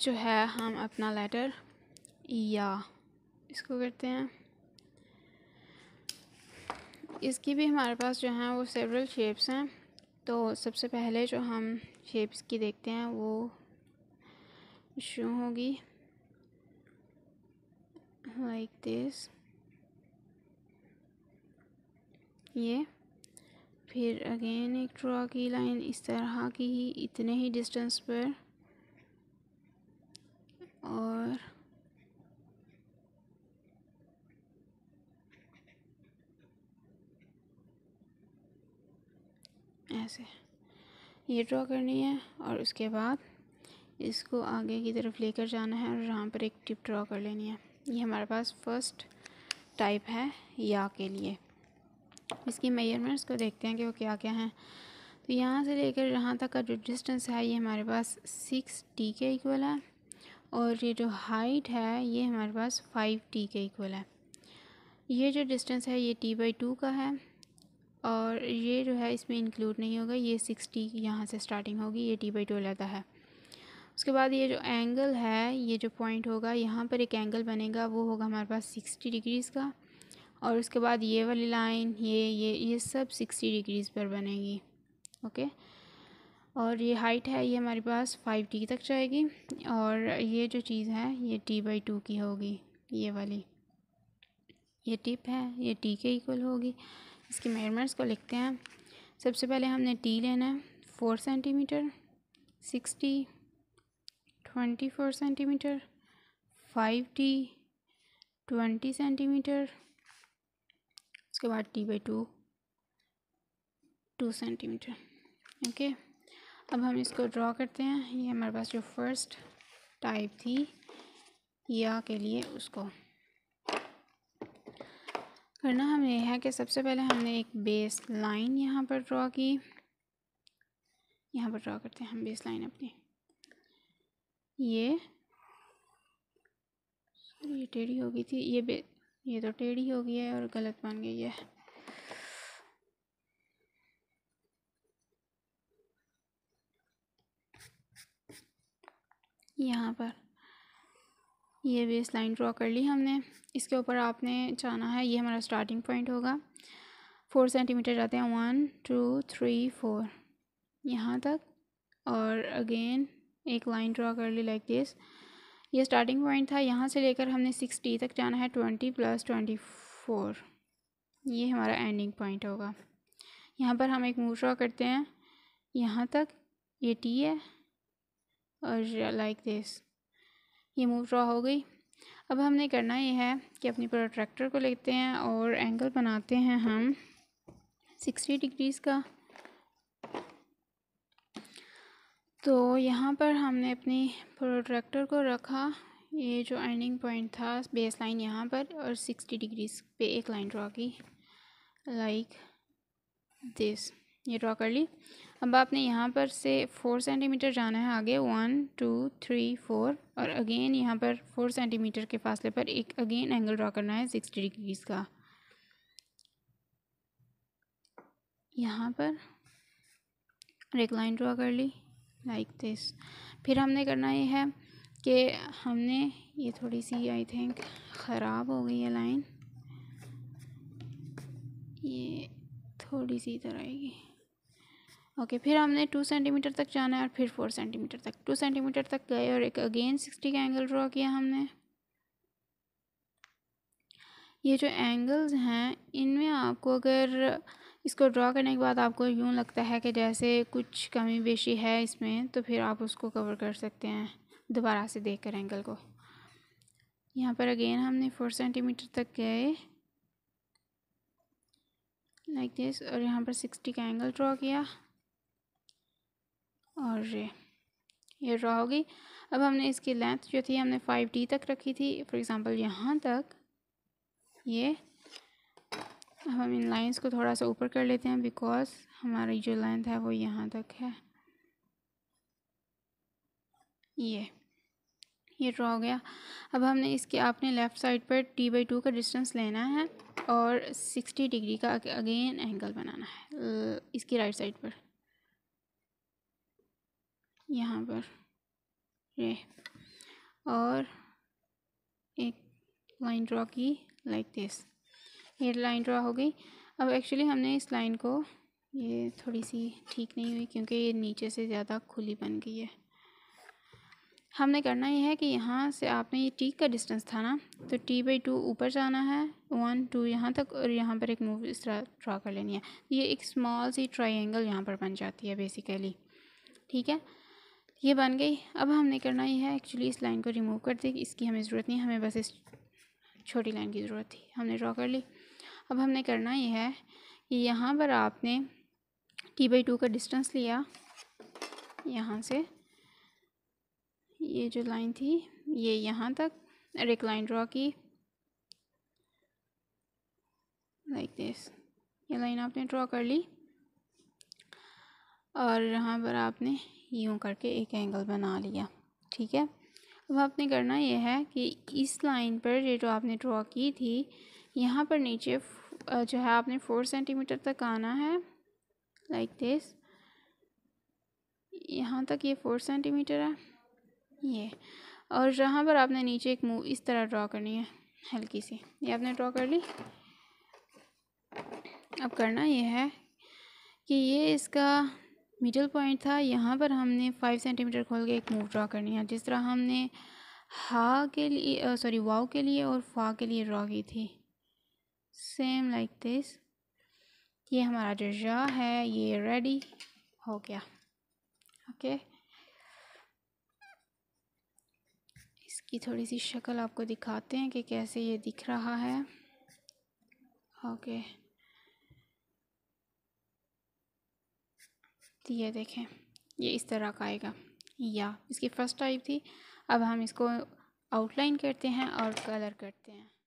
जो है हम अपना लेटर या इसको करते हैं इसकी भी हमारे पास जो हैं वो सेवरल शेप्स हैं तो सबसे पहले जो हम शेप्स की देखते हैं वो शू होगी लाइक दिस ये फिर अगेन एक ड्रा की लाइन इस तरह की ही इतने ही डिस्टेंस पर से ये ड्रॉ करनी है और उसके बाद इसको आगे की तरफ लेकर जाना है और यहाँ पर एक टिप ड्रॉ कर लेनी है ये हमारे पास फर्स्ट टाइप है या के लिए इसकी मेजरमेंट्स को देखते हैं कि वो क्या क्या हैं तो यहाँ से लेकर यहाँ तक का जो डिस्टेंस है ये हमारे पास सिक्स टी के इक्वल है और ये जो हाइट है ये हमारे पास फाइव टी के इक्वल है ये जो डिस्टेंस है ये टी बाई टू का है और ये जो है इसमें इंक्लूड नहीं होगा ये सिक्सटी यहाँ से स्टार्टिंग होगी ये टी बाई टू लेता है उसके बाद ये जो एंगल है ये जो पॉइंट होगा यहाँ पर एक एंगल बनेगा वो होगा हमारे पास सिक्सटी डिग्रीज़ का और उसके बाद ये वाली लाइन ये ये ये सब सिक्सटी डिग्रीज़ पर बनेगी ओके और ये हाइट है ये हमारे पास फाइव टी तक जाएगी और ये जो चीज़ है ये टी बाई टू की होगी ये वाली ये टिप है ये टी के इक्वल होगी इसकी मेजरमेंट्स को लिखते हैं सबसे पहले हमने टी लेना है four centimetre six T twenty four centimetre five T twenty centimetre उसके बाद T by two two centimetre okay अब हम इसको ड्रॉ करते हैं ये हमारे पास जो फर्स्ट टाइप थी या के लिए उसको करना हमें यह है कि सबसे पहले हमने एक बेस लाइन यहाँ पर ड्रा की यहाँ पर ड्रा करते हैं हम बेस लाइन अपनी ये ये टेढ़ी हो गई थी ये बे ये तो टेढ़ी हो गई है और गलत बन गई है यहाँ पर ये बेस लाइन ड्रॉ कर ली हमने इसके ऊपर आपने जाना है ये हमारा स्टार्टिंग पॉइंट होगा फोर सेंटीमीटर जाते हैं वन टू थ्री फोर यहाँ तक और अगेन एक लाइन ड्रॉ कर ली लाइक दिस ये स्टार्टिंग पॉइंट था यहाँ से लेकर हमने सिक्सटी तक जाना है ट्वेंटी प्लस ट्वेंटी फोर ये हमारा एंडिंग पॉइंट होगा यहाँ पर हम एक मूव ड्रॉ करते हैं यहाँ तक ये टी है और लाइक दिस ये मूव ड्रा हो गई अब हमने करना ये है कि अपनी प्रोट्रैक्टर को लेते हैं और एंगल बनाते हैं हम सिक्सटी डिग्रीज़ का तो यहाँ पर हमने अपनी प्रोट्रैक्टर को रखा ये जो एंडिंग पॉइंट था बेस लाइन यहाँ पर और सिक्सटी डिग्रीज़ पे एक लाइन ड्रा की लाइक दिस ये ड्रा कर ली अब आपने यहाँ पर से फोर सेंटीमीटर जाना है आगे वन टू थ्री फोर और अगेन यहाँ पर फोर सेंटीमीटर के फासले पर एक अगेन एंगल ड्रा करना है सिक्सटी डिग्रीज़ का यहाँ पर एक लाइन ड्रा कर ली लाइक दिस फिर हमने करना ये है कि हमने ये थोड़ी सी आई थिंक ख़राब हो गई है लाइन ये थोड़ी सी इधर आएगी ओके फिर हमने टू सेंटीमीटर तक जाना है और फिर फोर सेंटीमीटर तक टू सेंटीमीटर तक गए और एक अगेन सिक्सटी का एंगल ड्रॉ किया हमने ये जो एंगल्स हैं इनमें आपको अगर इसको ड्रॉ करने के बाद आपको यूँ लगता है कि जैसे कुछ कमी बेशी है इसमें तो फिर आप उसको कवर कर सकते हैं दोबारा से देख कर एंगल को यहाँ पर अगेन हमने फोर सेंटीमीटर तक गए लाइक like दिस और यहाँ पर सिक्सटी का एंगल ड्रॉ किया और ये ये ड्रा होगी अब हमने इसकी लेंथ जो थी हमने फाइव डी तक रखी थी फॉर एग्ज़ाम्पल यहाँ तक ये अब हम इन लाइंस को थोड़ा सा ऊपर कर लेते हैं बिकॉज हमारी जो लेंथ है वो यहाँ तक है ये ये ड्रा हो गया अब हमने इसके आपने लेफ़्ट साइड पर टी बाई टू का डिस्टेंस लेना है और सिक्सटी डिग्री का अगेन एंगल बनाना है इसकी राइट साइड पर यहाँ पर ये और एक लाइन ड्रा की लाइक दिस ये लाइन ड्रा हो गई अब एक्चुअली हमने इस लाइन को ये थोड़ी सी ठीक नहीं हुई क्योंकि ये नीचे से ज़्यादा खुली बन गई है हमने करना यह है कि यहाँ से आपने ये टी का डिस्टेंस था ना तो टी बाई टू ऊपर जाना है वन टू यहाँ तक और यहाँ पर एक मूव इस तरह ड्रा कर लेनी है ये एक स्मॉल सी ट्राइंगल यहाँ पर बन जाती है बेसिकली ठीक है ये बन गई अब हमने करना ही है एक्चुअली इस लाइन को रिमूव कर दी इसकी हमें ज़रूरत नहीं हमें बस इस छोटी लाइन की ज़रूरत थी हमने ड्रॉ कर ली अब हमने करना ये है कि यहाँ पर आपने टी बाई टू का डिस्टेंस लिया यहाँ से ये जो लाइन थी ये यहाँ तक और एक लाइन ड्रॉ की लाइक दिस ये लाइन आपने ड्रॉ कर ली और यहाँ पर आपने यूँ करके एक एंगल बना लिया ठीक है अब आपने करना यह है कि इस लाइन पर ये जो आपने ड्रॉ की थी यहाँ पर नीचे जो है आपने फोर सेंटीमीटर तक आना है लाइक दिस यहाँ तक ये फोर सेंटीमीटर है ये और जहाँ पर आपने नीचे एक मूव इस तरह ड्रॉ करनी है हल्की सी ये आपने ड्रॉ कर ली अब करना ये है कि ये इसका मिडल पॉइंट था यहाँ पर हमने फाइव सेंटीमीटर खोल के एक मूव ड्रा करनी है जिस तरह हमने हा के लिए सॉरी वाव के लिए और फा के लिए ड्रा की थी सेम लाइक दिस ये हमारा जो है ये रेडी हो गया ओके इसकी थोड़ी सी शक्ल आपको दिखाते हैं कि कैसे ये दिख रहा है ओके okay. तो ये देखें ये इस तरह का आएगा या इसकी फ़र्स्ट टाइप थी अब हम इसको आउटलाइन करते हैं और कलर करते हैं